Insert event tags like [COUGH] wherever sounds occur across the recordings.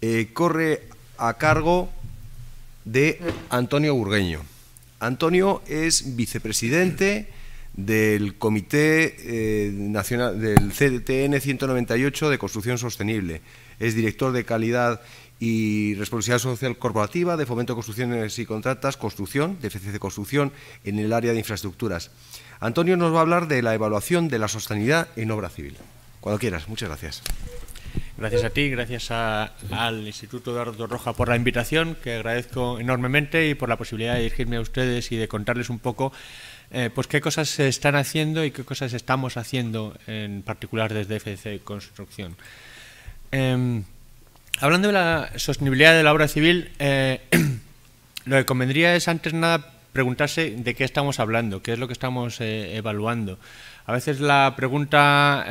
Eh, corre a cargo de Antonio Burgueño. Antonio es vicepresidente del Comité eh, Nacional del CDTN 198 de Construcción Sostenible. Es director de calidad y responsabilidad social corporativa de Fomento Construcciones y Contratas, Construcción, de FCC Construcción, en el área de infraestructuras. Antonio nos va a hablar de la evaluación de la sostenibilidad en obra civil. Cuando quieras, muchas gracias. Gracias a ti, gracias al Instituto de Eduardo Roja por la invitación, que agradezco enormemente y por la posibilidad de dirigirme a ustedes y de contarles un poco eh, pues qué cosas se están haciendo y qué cosas estamos haciendo, en particular desde FDC Construcción. Em, hablando de la sostenibilidad de la obra civil, eh, [CLEARS THROAT] lo que convendría es antes nada preguntarse de qué estamos hablando, qué es lo que estamos eh, evaluando. A veces la pregunta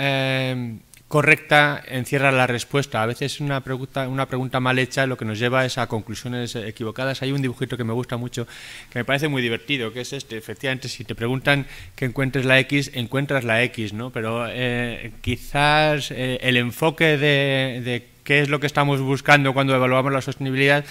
correcta encierra la respuesta. A veces una pregunta, una pregunta mal hecha lo que nos lleva es a conclusiones equivocadas. Hay un dibujito que me gusta mucho, que me parece muy divertido, que es este. Efectivamente, si te preguntan que encuentres la X, encuentras la X, ¿no? Pero eh, quizás eh, el enfoque de, qué es lo que estamos buscando cuando evaluamos la sostenibilidad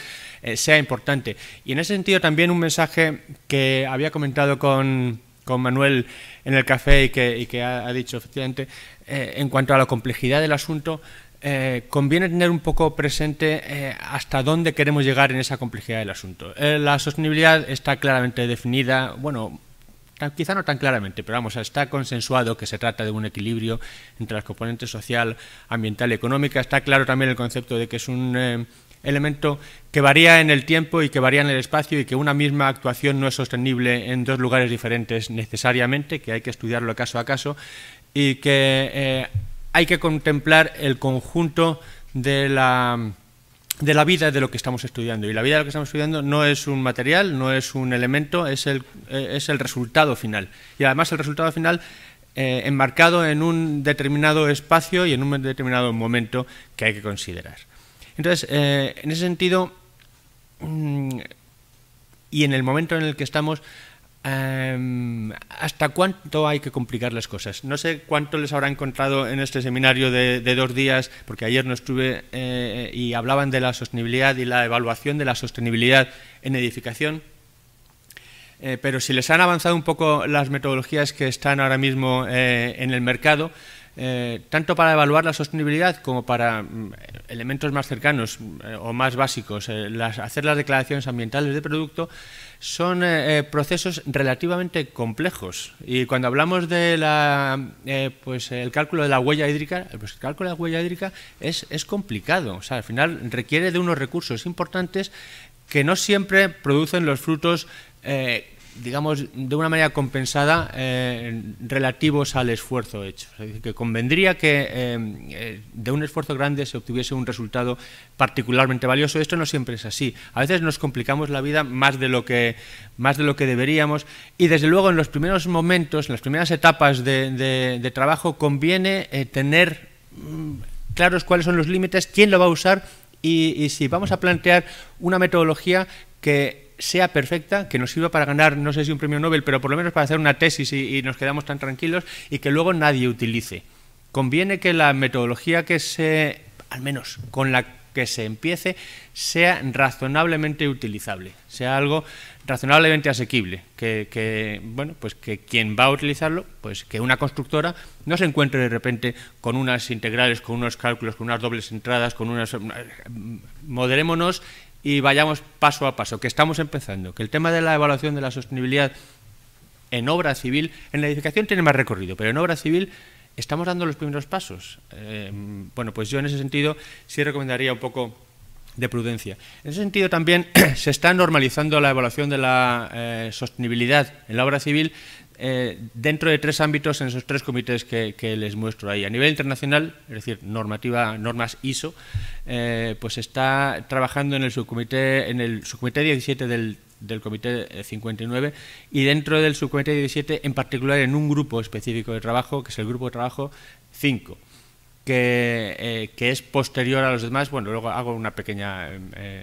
eh, sea importante. Y en ese sentido también un mensaje que había comentado con con Manuel en el café y que, ha, dicho efectivamente, eh, en cuanto a la complejidad del asunto, eh, conviene tener un poco presente eh, hasta dónde queremos llegar en esa complejidad del asunto. la sostenibilidad está claramente definida, bueno, quizá no tan claramente, pero vamos, está consensuado que se trata de un equilibrio entre las componentes social, ambiental y económica. Está claro también el concepto de que es un elemento que varía en el tiempo y que varía en el espacio y que una misma actuación no es sostenible en dos lugares diferentes necesariamente, que hay que estudiarlo caso a caso y que eh, hay que contemplar el conjunto de la de la vida de lo que estamos estudiando. Y la vida de lo que estamos estudiando no es un material, no es un elemento, es el, eh, resultado final. Y además el resultado final eh, enmarcado en un determinado espacio y en un determinado momento que hay que considerar. Entonces, eh, en ese sentido, mm, y en el momento en el que estamos, eh, ¿Hasta cuánto hay que complicar las cosas? No sé cuánto les habrá encontrado en este seminario de, dos días, porque ayer no estuve eh, y hablaban de la sostenibilidad y la evaluación de la sostenibilidad en edificación. pero si les han avanzado un poco las metodologías que están ahora mismo en el mercado, eh, tanto para evaluar la sostenibilidad como para mm, elementos más cercanos eh, o más básicos, eh, las, hacer las declaraciones ambientales de producto, son procesos relativamente complejos. Y cuando hablamos de la, pues el cálculo de la huella hídrica, pues el cálculo de la huella hídrica es, complicado. O sea, al final requiere de unos recursos importantes que no siempre producen los frutos eh, digamos, de una manera compensada eh, relativos al esfuerzo hecho. Es decir, que convendría que eh, eh, de un esfuerzo grande se obtuviese un resultado particularmente valioso. Esto no siempre es así. A veces nos complicamos la vida más de lo que, más de lo que deberíamos y desde luego en los primeros momentos, en las primeras etapas de, trabajo, conviene tener mm, claros cuáles son los límites, quién lo va a usar y si vamos a plantear una metodología que sea perfecta, que nos sirva para ganar, no sé si un premio Nobel, pero por lo menos para hacer una tesis y, nos quedamos tan tranquilos y que luego nadie utilice. Conviene que la metodología que se, al menos con la que se empiece, sea razonablemente utilizable, sea algo razonablemente asequible, que, que, bueno, pues que quien va a utilizarlo, pues que una constructora no se encuentre de repente con unas integrales, con unos cálculos, con unas dobles entradas, con unas eh, moderémonos y vayamos paso a paso, que estamos empezando, que el tema de la evaluación de la sostenibilidad en obra civil, en la edificación tiene más recorrido, pero en obra civil estamos dando los primeros pasos. Eh, bueno, pues yo en ese sentido sí recomendaría un poco de prudencia. En ese sentido también [CLEARS THROAT] se está normalizando la evaluación de la eh, sostenibilidad en la obra civil eh, dentro de tres ámbitos en esos tres comités que, les muestro ahí. A nivel internacional, es decir, normativa, normas ISO, eh, pues está trabajando en el subcomité, en el subcomité 17 del, comité 59 y dentro del subcomité 17 en particular en un grupo específico de trabajo que es el grupo de trabajo 5 eh, que, es posterior a los demás. Bueno, luego hago una pequeña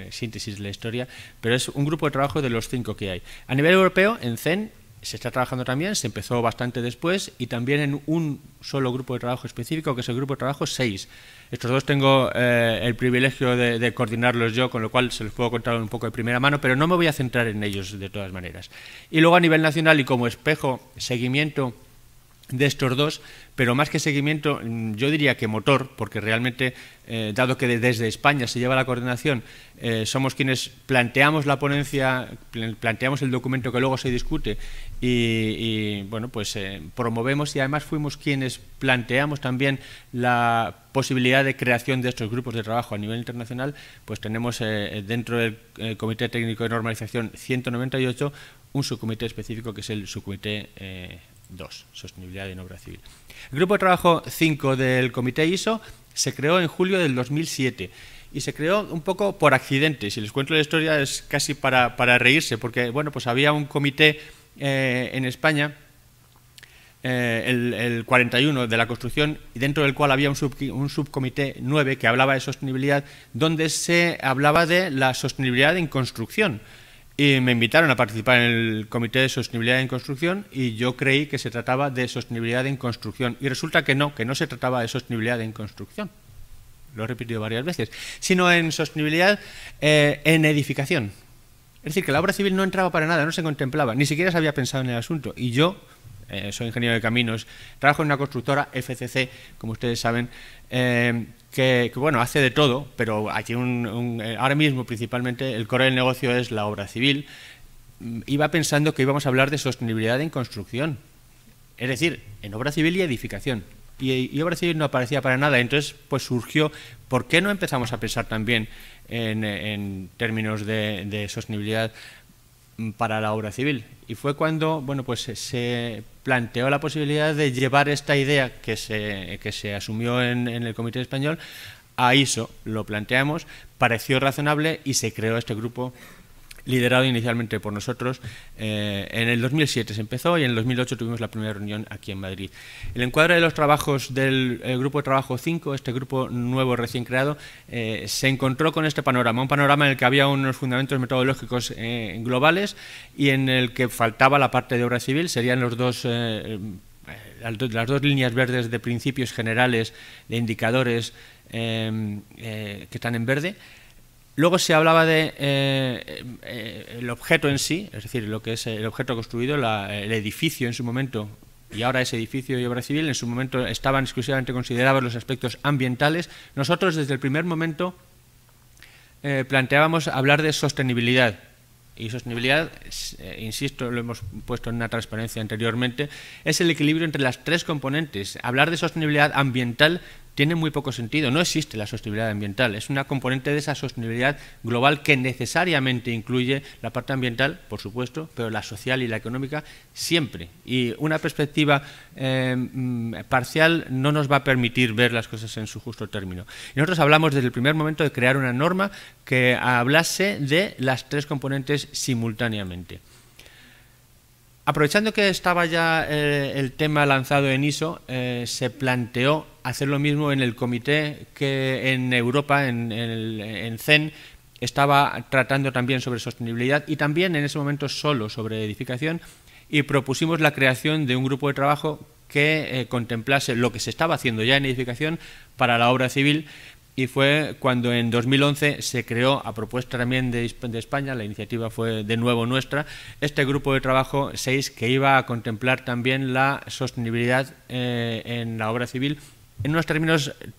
síntesis de la historia, pero es un grupo de trabajo de los cinco que hay. A nivel europeo, en CEN se está trabajando también, se empezó bastante después y también en un solo grupo de trabajo específico, que es el grupo de trabajo 6. Estos dos tengo eh, el privilegio de, coordinarlos yo, con lo cual se los puedo contar un poco de primera mano, pero no me voy a centrar en ellos de todas maneras. Y luego a nivel nacional y como espejo, seguimiento de estos dos, pero más que seguimiento, mm, yo diría que motor, porque realmente, eh, dado que desde España se lleva la coordinación, eh, somos quienes planteamos la ponencia, planteamos el documento que luego se discute y, bueno, pues eh, promovemos y además fuimos quienes planteamos también la posibilidad de creación de estos grupos de trabajo a nivel internacional, pues tenemos eh, eh, dentro del Comité Técnico de Normalización 198 un subcomité específico que es el subcomité 2, Sostenibilidad y Obra Civil. El grupo de trabajo 5 del Comité ISO se creó en julio del 2007 y se creó un poco por accidente. Si les cuento la historia es casi para, para reírse, porque bueno, pues había un comité eh, en España eh, el, 41 de la construcción, y dentro del cual había un, subcomité 9 que hablaba de sostenibilidad, donde se hablaba de la sostenibilidad en construcción. Y me invitaron a participar en el Comité de Sostenibilidad en Construcción y yo creí que se trataba de sostenibilidad en construcción. Y resulta que no, que no se trataba de sostenibilidad en construcción. Lo he repetido varias veces. Sino en sostenibilidad eh, en edificación, es decir, que la obra civil no entraba para nada, no se contemplaba, ni siquiera se había pensado en el asunto. Y yo, eh, soy ingeniero de caminos, trabajo en una constructora FCC, como ustedes saben, eh, que, bueno, hace de todo, pero aquí un, eh, ahora mismo principalmente el core del negocio es la obra civil. Mm, iba pensando que íbamos a hablar de sostenibilidad en construcción, es decir, en obra civil y edificación y, obra civil no aparecía para nada. Entonces, pues surgió, ¿por qué no empezamos a pensar también en, términos de, sostenibilidad para la obra civil? Y fue cuando, bueno, pues se planteó la posibilidad de llevar esta idea que se, que se asumió en, en el Comité Español a ISO. Lo planteamos, pareció razonable y se creó este grupo liderado inicialmente por nosotros. Eh, en el 2007 se empezó y en el 2008 tuvimos la primera reunión aquí en Madrid. El encuadre de los trabajos del Grupo de Trabajo 5, este grupo nuevo recién creado, eh, se encontró con este panorama, un panorama en el que había unos fundamentos metodológicos eh, globales y en el que faltaba la parte de obra civil, serían los dos las dos líneas verdes de principios generales, de indicadores que están en verde, Luego se hablaba de eh, eh, el objeto en sí, es decir, lo que es el objeto construido, el edificio en su momento, y ahora ese edificio y obra civil, en su momento estaban exclusivamente considerados los aspectos ambientales. Nosotros desde el primer momento eh, planteábamos hablar de sostenibilidad. Y sostenibilidad, insisto, lo hemos puesto en una transparencia anteriormente, es el equilibrio entre las tres componentes. Hablar de sostenibilidad ambiental tiene muy poco sentido. No existe la sostenibilidad ambiental. Es una componente de esa sostenibilidad global que necesariamente incluye la parte ambiental, por supuesto, pero la social y la económica siempre. Y una perspectiva eh, mm, parcial no nos va a permitir ver las cosas en su justo término. Y nosotros hablamos desde el primer momento de crear una norma que hablase de las tres componentes simultáneamente. Aprovechando que estaba ya eh, el tema lanzado en ISO, eh, se planteó hacer lo mismo en el comité que en Europa, en, CEN, estaba tratando también sobre sostenibilidad y también en ese momento solo sobre edificación y propusimos la creación de un grupo de trabajo que eh, contemplase lo que se estaba haciendo ya en edificación para la obra civil y fue cuando en 2011 se creó, a propuesta también de, España, la iniciativa fue de nuevo nuestra, este grupo de trabajo 6 que iba a contemplar también la sostenibilidad eh, en la obra civil en unos términos eh,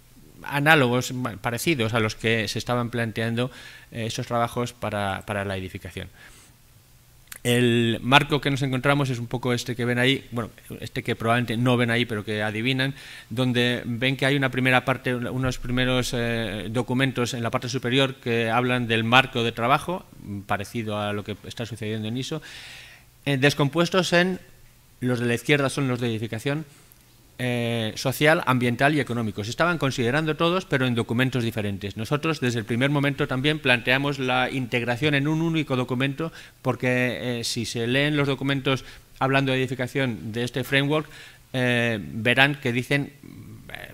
análogos, parecidos a los que se estaban planteando eh, esos trabajos para la edificación. El marco que nos encontramos es un poco este que ven ahí, bueno, este que probablemente no ven ahí, pero que adivinan, donde ven que hay una primera parte, unos primeros eh, documentos en la parte superior que hablan del marco de trabajo, parecido a lo que está sucediendo en ISO, eh, descompuestos en los de la izquierda son los de edificación, eh, social, ambiental y económico. Se estaban considerando todos, pero en documentos diferentes. Nosotros, desde el primer momento, también planteamos la integración en un único documento, porque eh, si se leen los documentos hablando de edificación de este framework, eh, verán que dicen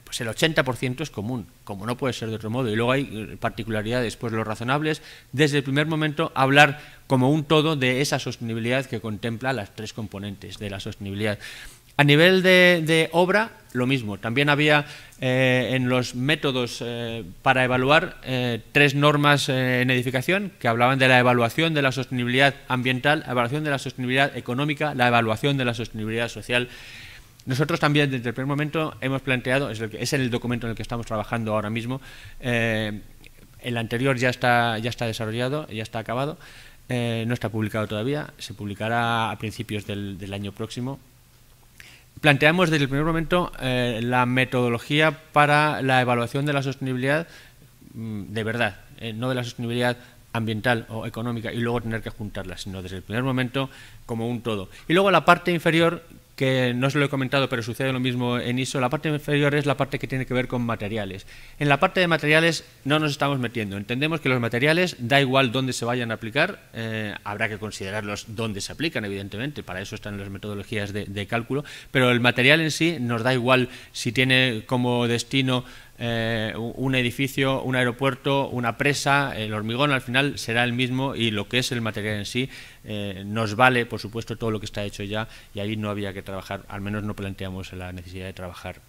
pues el 80% es común, como no puede ser de otro modo. Y luego hay particularidades, pues los razonables... desde el primer momento hablar como un todo de esa sostenibilidad que contempla las tres componentes de la sostenibilidad. A nivel de, obra, lo mismo. También había eh, en los métodos eh, para evaluar eh, tres normas en edificación que hablaban de la evaluación de la sostenibilidad ambiental, la evaluación de la sostenibilidad económica, la evaluación de la sostenibilidad social. Nosotros también desde el primer momento hemos planteado, es el, es el documento en el que estamos trabajando ahora mismo, el anterior ya está, ya está desarrollado, ya está acabado, no está publicado todavía, se publicará a principios del año próximo planteamos desde el primer momento eh, la metodología para la evaluación de la sostenibilidad mm, de verdad, eh, no de la sostenibilidad ambiental o económica y luego tener que juntarla, sino desde el primer momento como un todo. Y luego la parte inferior, que no se lo he comentado, pero sucede lo mismo en ISO. La parte inferior es la parte que tiene que ver con materiales. En la parte de materiales no nos estamos metiendo. Entendemos que los materiales, da igual dónde se vayan a aplicar, eh, habrá que considerarlos dónde se aplican, evidentemente, para eso están las metodologías de cálculo, pero el material en sí nos da igual si tiene como destino eh, un edificio, un aeropuerto, una presa, el hormigón al final será el mismo y lo que es el material en sí eh, nos vale, por supuesto, todo lo que está hecho ya y ahí no había que trabajar, al menos no planteamos la necesidad de trabajar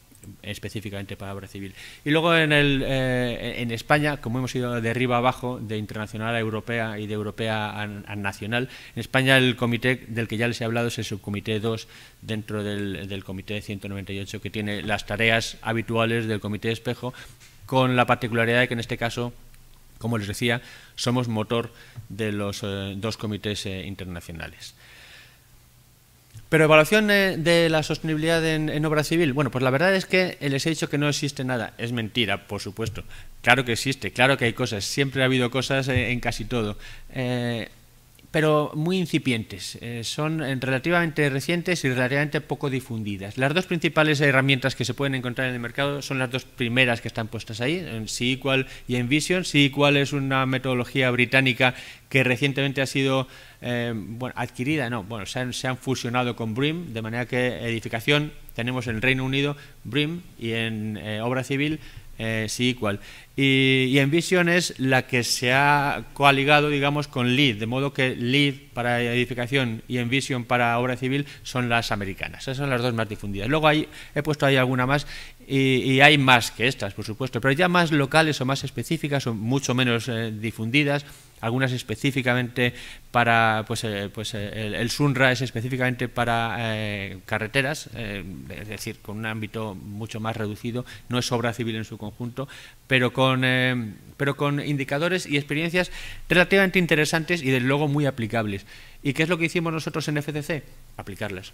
específicamente para obra civil. Y luego en, el, eh, en España, como hemos ido de arriba abajo, de internacional a europea y de europea a, nacional, en España el comité del que ya les he hablado es el subcomité 2 dentro del, del comité 198 que tiene las tareas habituales del comité de espejo con la particularidad de que en este caso como les decía, somos motor de los eh, dos comités eh, internacionales. Pero evaluación eh, de la sostenibilidad en, obra civil. Bueno, pues la verdad es que les he dicho que no existe nada. Es mentira, por supuesto. Claro que existe, claro que hay cosas. Siempre ha habido cosas eh, en, casi todo. Eh, pero muy incipientes. Eh, son eh, relativamente recientes y relativamente poco difundidas. Las dos principales herramientas que se pueden encontrar en el mercado son las dos primeras que están puestas ahí, en Sequal y en Vision. Sequal es una metodología británica que recientemente ha sido eh, adquirida, no, bueno, se han, fusionado con BRIM, de manera que edificación tenemos en Reino Unido BRIM y en obra civil eh, ...sí, igual... Y, Envision es la que se ha coaligado, digamos, con LEED, de modo que LEED para edificación y Envision para obra civil son las americanas. Esas son las dos más difundidas. Luego hay, he puesto ahí alguna más y, hay más que estas, por supuesto, pero ya más locales o más específicas o mucho menos eh, difundidas, algunas específicamente para, pues, eh, pues eh, el, SUNRA es específicamente para carreteras, es decir, con un ámbito mucho más reducido, no es obra civil en su conjunto, pero con, pero con indicadores y experiencias relativamente interesantes y desde luego muy aplicables. ¿Y qué es lo que hicimos nosotros en FCC? Aplicarlas.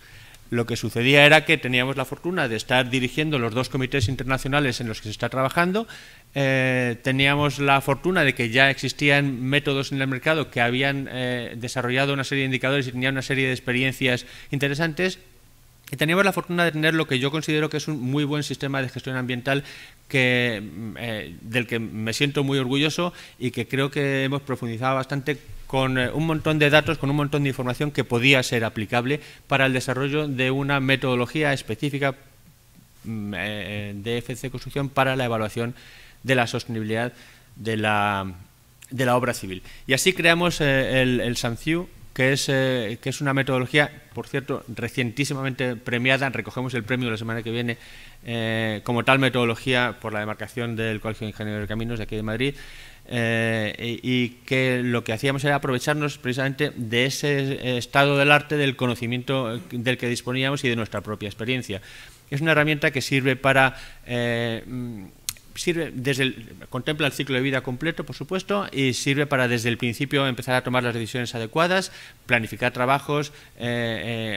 Lo que sucedía era que teníamos la fortuna de estar dirigiendo los dos comités internacionales en los que se está trabajando, eh, teníamos la fortuna de que ya existían métodos en el mercado que habían eh, desarrollado una serie de indicadores y tenían una serie de experiencias interesantes. Y teníamos la fortuna de tener lo que yo considero que es un muy buen sistema de gestión ambiental eh, del que me siento muy orgulloso y que creo que hemos profundizado bastante con eh, un montón de datos, con un montón de información que podía ser aplicable para el desarrollo de una metodología específica mm, eh, eh, de FC Construcción para la evaluación de la sostenibilidad de la, obra civil. Y así creamos el, el SANCIU, que es, una metodología, por cierto, recientísimamente premiada. Recogemos el premio la semana que viene como tal metodología por la demarcación del Colegio de Ingenieros de Caminos de aquí de Madrid. Eh, y, que lo que hacíamos era aprovecharnos precisamente de ese eh, estado del arte, del conocimiento eh, del que disponíamos y de nuestra propia experiencia. Es una herramienta que sirve para... Mm, sirve desde contempla el ciclo de vida completo, por supuesto, y sirve para desde el principio empezar a tomar las decisiones adecuadas, planificar trabajos,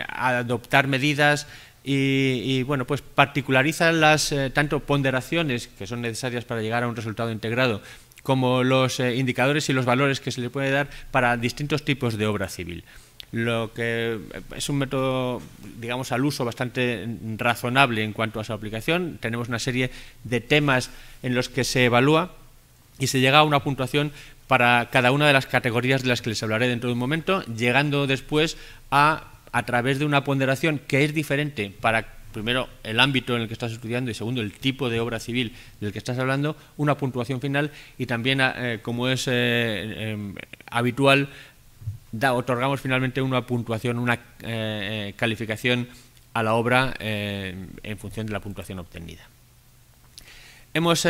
adoptar medidas, y, bueno, pues particulariza las tanto ponderaciones que son necesarias para llegar a un resultado integrado como los eh, indicadores y los valores que se le puede dar para distintos tipos de obra civil. Lo que eh, es un método, digamos, al uso bastante razonable en cuanto a su aplicación. Tenemos una serie de temas en los que se evalúa y se llega a una puntuación para cada una de las categorías de las que les hablaré dentro de un momento, llegando después a, a través de una ponderación que es diferente para primero, el ámbito en el que estás estudiando y segundo, el tipo de obra civil del que estás hablando, una puntuación final y también, eh, como es eh, em, habitual, otorgamos finalmente una puntuación, una eh, calificación a la obra en función de la puntuación obtenida. Hemos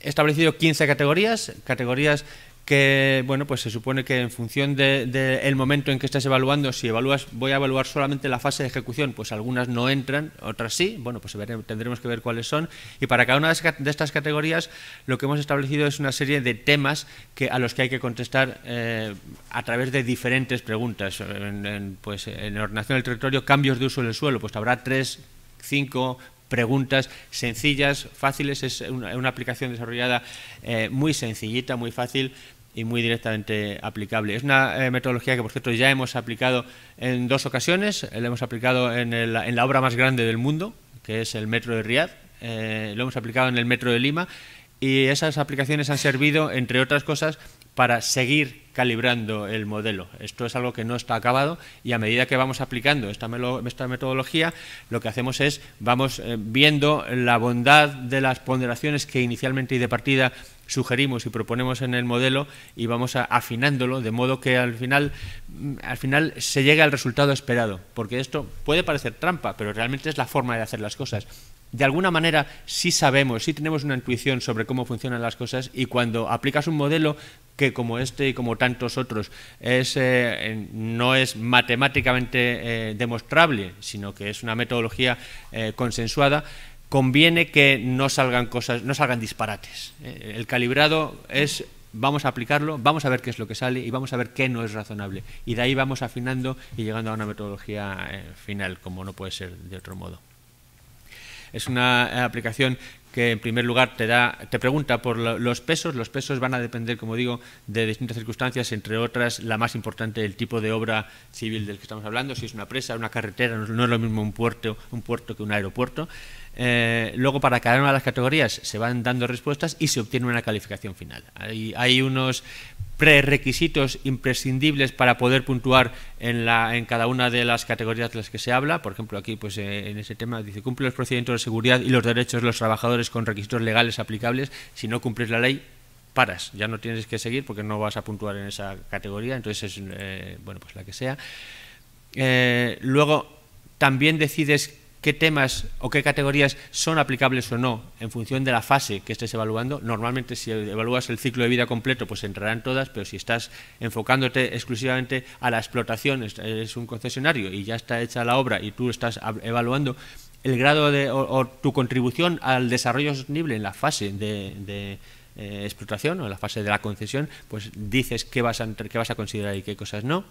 establecido 15 categorías, categorías que bueno, pues se supone que en función del momento en que estás evaluando, si evalúas, voy a evaluar solamente la fase de ejecución, pues algunas no entran, otras sí, bueno, pues tendremos que ver cuáles son. Y para cada una de estas categorías, lo que hemos establecido es una serie de temas que, a los que hay que contestar eh, a través de diferentes preguntas. En, pues, en ordenación del territorio, cambios de uso del suelo, pues habrá tres, cinco preguntas sencillas, fáciles. Es una, aplicación desarrollada eh, muy sencillita, muy fácil, y muy directamente aplicable. Es una eh, metodología que, por cierto, ya hemos aplicado en dos ocasiones. Eh, la hemos aplicado en, la obra más grande del mundo, que es el metro de Riad. Eh, lo hemos aplicado en el metro de Lima y esas aplicaciones han servido, entre otras cosas, para seguir calibrando el modelo. Esto es algo que no está acabado y a medida que vamos aplicando esta, metodología, lo que hacemos es vamos eh, viendo la bondad de las ponderaciones que inicialmente y de partida sugerimos y proponemos en el modelo y vamos a, afinándolo de modo que al final, mm, al final se llegue al resultado esperado, porque esto puede parecer trampa, pero realmente es la forma de hacer las cosas de alguna manera sí sabemos, sí tenemos una intuición sobre cómo funcionan las cosas y cuando aplicas un modelo que como este y como tantos otros es, eh, no es matemáticamente eh, demostrable, sino que es una metodología eh, consensuada, conviene que no salgan cosas, no salgan disparates. el calibrado es vamos a aplicarlo, vamos a ver qué es lo que sale y vamos a ver qué no es razonable. Y de ahí vamos afinando y llegando a una metodología final, como no puede ser de otro modo. Es una eh, aplicación que en primer lugar te, pregunta por los pesos. Los pesos van a depender, como digo, de distintas circunstancias, entre otras, la más importante, el tipo de obra civil del que estamos hablando, si es una presa, una carretera, no es lo mismo un puerto, un puerto que un aeropuerto. Eh, luego para cada una de las categorías se van dando respuestas y se obtiene una calificación final. Hay, hay unos prerequisitos imprescindibles para poder puntuar en, la, en cada una de las categorías de las que se habla. Por ejemplo, aquí pues, eh, en ese tema dice, cumple los procedimientos de seguridad y los derechos de los trabajadores con requisitos legales aplicables. Si no cumples la ley, paras, ya no tienes que seguir porque no vas a puntuar en esa categoría, entonces es, eh, bueno, pues la que sea. luego, también decides qué temas o qué categorías son aplicables o no en función de la fase que estés evaluando. Normalmente si evalúas el ciclo de vida completo, pues entrarán todas, pero si estás enfocándote exclusivamente a la explotación, es un concesionario y ya está hecha la obra y tú estás evaluando el grado de, o, tu contribución al desarrollo sostenible en la fase de, eh, explotación o en la fase de la concesión, pues dices qué vas qué vas a considerar y qué cosas no.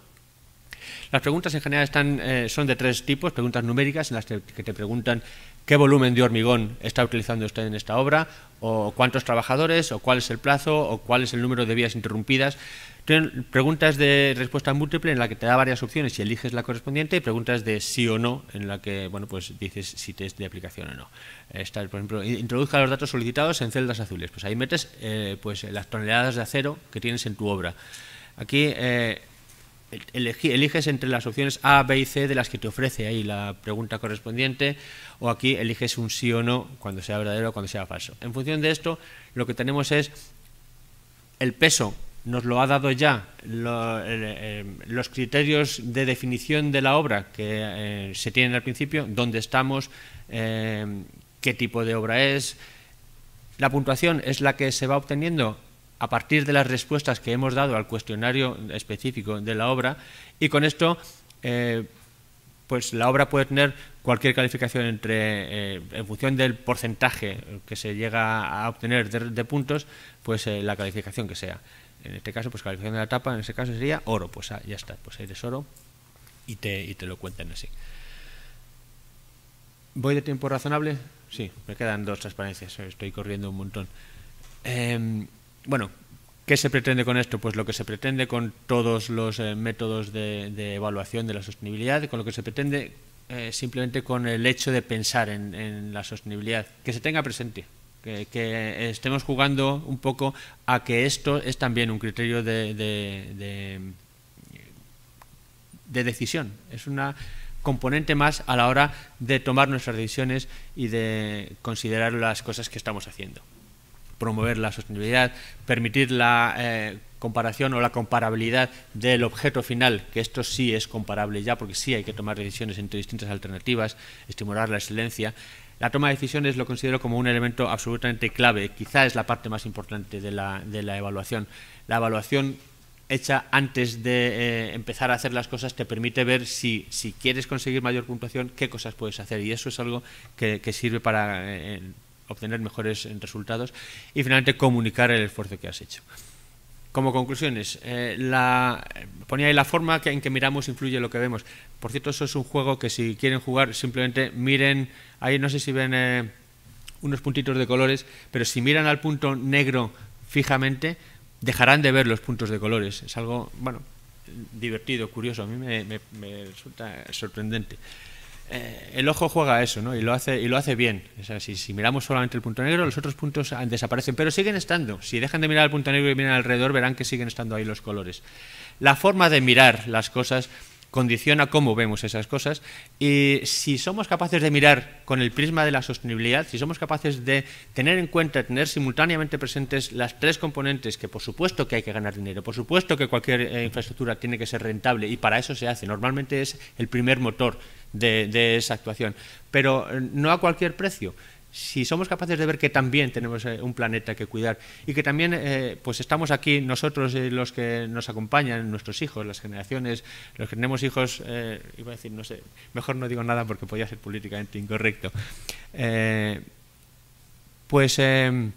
Las preguntas en general están, eh, son de tres tipos, preguntas numéricas en las que te preguntan qué volumen de hormigón está utilizando usted en esta obra, o cuántos trabajadores, o cuál es el plazo, o cuál es el número de vías interrumpidas. Tienen preguntas de respuesta múltiple en la que te da varias opciones y eliges la correspondiente, y preguntas de sí o no, en la que bueno pues dices si te es de aplicación o no. por ejemplo, introduzca los datos solicitados en celdas azules. Pues ahí metes eh, pues las toneladas de acero que tienes en tu obra. Aquí eh, eliges entre las opciones A, B y C de las que te ofrece ahí la pregunta correspondiente o aquí eliges un sí o no cuando sea verdadero o cuando sea falso. En función de esto, lo que tenemos es el peso nos lo ha dado ya eh, los criterios de definición de la obra que eh, se tienen al principio, dónde estamos, eh, qué tipo de obra es. La puntuación es la que se va obteniendo a partir de las respuestas que hemos dado al cuestionario específico de la obra y con esto eh, pues la obra puede tener cualquier calificación entre eh, en función del porcentaje que se llega a obtener de, puntos pues eh, la calificación que sea en este caso pues calificación de la etapa en este caso sería oro pues ah, ya está pues eres oro y te, y te lo cuentan así voy de tiempo razonable sí me quedan dos transparencias estoy corriendo un montón em, bueno, ¿qué se pretende con esto? Pues lo que se pretende con todos los eh, métodos de, evaluación de la sostenibilidad, con lo que se pretende eh, simplemente con el hecho de pensar en, la sostenibilidad, que se tenga presente. Que, estemos jugando un poco a que esto es también un criterio de decisión. Es una componente más a la hora de tomar nuestras decisiones y de considerar las cosas que estamos haciendo promover la sostenibilidad, permitir la eh, comparación o la comparabilidad del objeto final, que esto sí es comparable ya, porque sí hay que tomar decisiones entre distintas alternativas, estimular la excelencia. La toma de decisiones lo considero como un elemento absolutamente clave, quizá es la parte más importante de la, evaluación. La evaluación hecha antes de eh, empezar a hacer las cosas te permite ver si, si quieres conseguir mayor puntuación, qué cosas puedes hacer. Y eso es algo que, sirve para eh, obtener mejores resultados y finalmente comunicar el esfuerzo que has hecho. Como conclusiones, eh, la, ponía ahí la forma en que miramos influye lo que vemos. Por cierto, eso es un juego que si quieren jugar simplemente miren, ahí no sé si ven eh, unos puntitos de colores, pero si miran al punto negro fijamente, dejarán de ver los puntos de colores. Es algo, bueno, divertido, curioso, a mí me resulta sorprendente. Eh, el ojo juega eso, ¿no? Y lo hace, y lo hace bien. si, si, miramos solamente el punto negro, los otros puntos ah, desaparecen, pero siguen estando. Si dejan de mirar el punto negro y miran alrededor, verán que siguen estando ahí los colores. La forma de mirar las cosas condiciona cómo vemos esas cosas y si somos capaces de mirar con el prisma de la sostenibilidad, si somos capaces de tener en cuenta, tener simultáneamente presentes las tres componentes, que por supuesto que hay que ganar dinero, por supuesto que cualquier eh, infraestructura tiene que ser rentable y para eso se hace, normalmente es el primer motor de, esa actuación. Pero eh, no a cualquier precio si somos capaces de ver que también tenemos eh, un planeta que cuidar y que también eh, pues estamos aquí nosotros los que nos acompañan, nuestros hijos, las generaciones, los que tenemos hijos, iba a decir, no sé, mejor no digo nada porque podría ser políticamente incorrecto, pues em,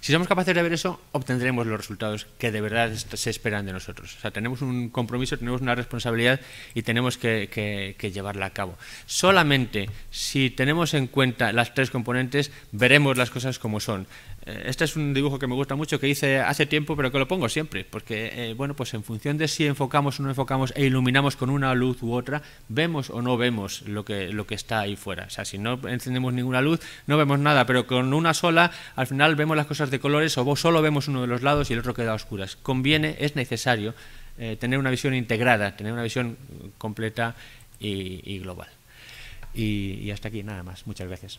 si somos capaces de ver eso, obtendremos los resultados que de verdad se esperan de nosotros. O sea, tenemos un compromiso, tenemos una responsabilidad y tenemos que, que llevarla a cabo. Solamente si tenemos en cuenta las tres componentes, veremos las cosas como son. Este es un dibujo que me gusta mucho, que hice hace tiempo, pero que lo pongo siempre, porque eh, bueno, pues en función de si enfocamos o no enfocamos e iluminamos con una luz u otra, vemos o no vemos lo que, lo que está ahí fuera. O sea, si no encendemos ninguna luz, no vemos nada, pero con una sola, al final vemos las cosas de colores o solo vemos uno de los lados y el otro queda a oscuras. Conviene, es necesario eh, tener una visión integrada, tener una visión completa y, global. y hasta aquí, nada más. Muchas gracias.